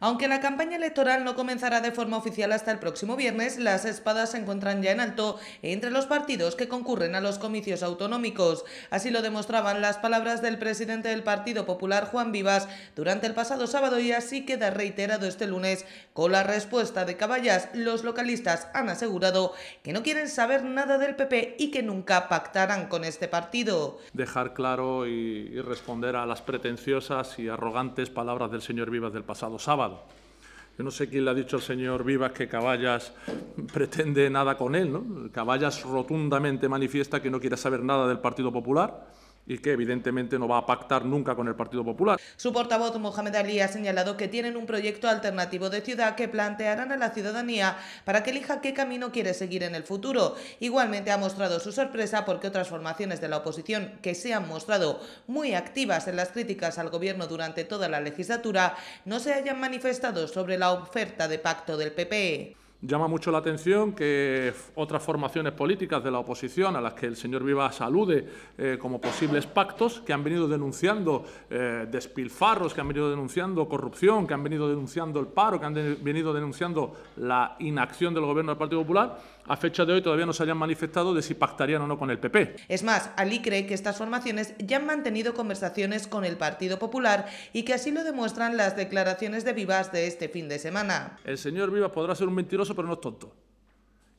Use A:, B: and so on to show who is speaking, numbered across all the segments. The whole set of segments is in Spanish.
A: Aunque la campaña electoral no comenzará de forma oficial hasta el próximo viernes, las espadas se encuentran ya en alto entre los partidos que concurren a los comicios autonómicos. Así lo demostraban las palabras del presidente del Partido Popular, Juan Vivas, durante el pasado sábado y así queda reiterado este lunes. Con la respuesta de Caballas, los localistas han asegurado que no quieren saber nada del PP y que nunca pactarán con este partido.
B: Dejar claro y responder a las pretenciosas y arrogantes palabras del señor Vivas del pasado sábado yo no sé quién le ha dicho al señor Vivas que Caballas pretende nada con él. ¿no? Caballas rotundamente manifiesta que no quiere saber nada del Partido Popular y que evidentemente no va a pactar nunca con el Partido Popular.
A: Su portavoz Mohamed Ali ha señalado que tienen un proyecto alternativo de ciudad que plantearán a la ciudadanía para que elija qué camino quiere seguir en el futuro. Igualmente ha mostrado su sorpresa porque otras formaciones de la oposición que se han mostrado muy activas en las críticas al gobierno durante toda la legislatura no se hayan manifestado sobre la oferta de pacto del PP.
B: Llama mucho la atención que otras formaciones políticas de la oposición, a las que el señor Vivas alude eh, como posibles pactos, que han venido denunciando eh, despilfarros, que han venido denunciando corrupción, que han venido denunciando el paro, que han venido denunciando la inacción del Gobierno del Partido Popular, a fecha de hoy todavía no se hayan manifestado de si pactarían o no con el PP.
A: Es más, Ali cree que estas formaciones ya han mantenido conversaciones con el Partido Popular y que así lo demuestran las declaraciones de Vivas de este fin de semana.
B: El señor Vivas podrá ser un mentiroso pero no es tonto.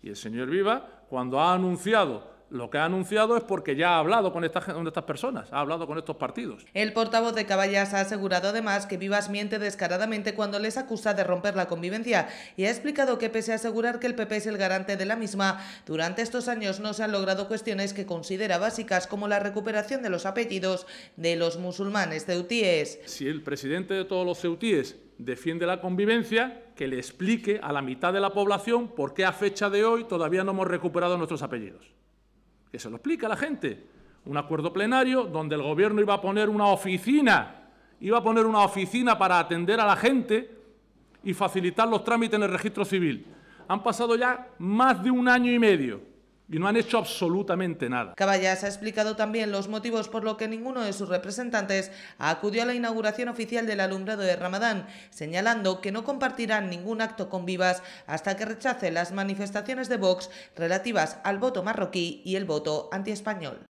B: Y el Señor viva, cuando ha anunciado lo que ha anunciado es porque ya ha hablado con, estas personas, ha hablado con estos partidos.
A: El portavoz de Caballas ha asegurado además que Vivas miente descaradamente cuando les acusa de romper la convivencia y ha explicado que pese a asegurar que el PP es el garante de la misma, durante estos años no se han logrado cuestiones que considera básicas como la recuperación de los apellidos de los musulmanes ceutíes.
B: Si el presidente de todos los ceutíes defiende la convivencia, que le explique a la mitad de la población por qué a fecha de hoy todavía no hemos recuperado nuestros apellidos. Que se lo explique a la gente. Un acuerdo plenario donde el Gobierno iba a poner una oficina, iba a poner una oficina para atender a la gente y facilitar los trámites en el registro civil. Han pasado ya
A: más de un año y medio y no han hecho absolutamente nada. Caballas ha explicado también los motivos por los que ninguno de sus representantes acudió a la inauguración oficial del alumbrado de Ramadán, señalando que no compartirán ningún acto con Vivas hasta que rechace las manifestaciones de Vox relativas al voto marroquí y el voto antiespañol.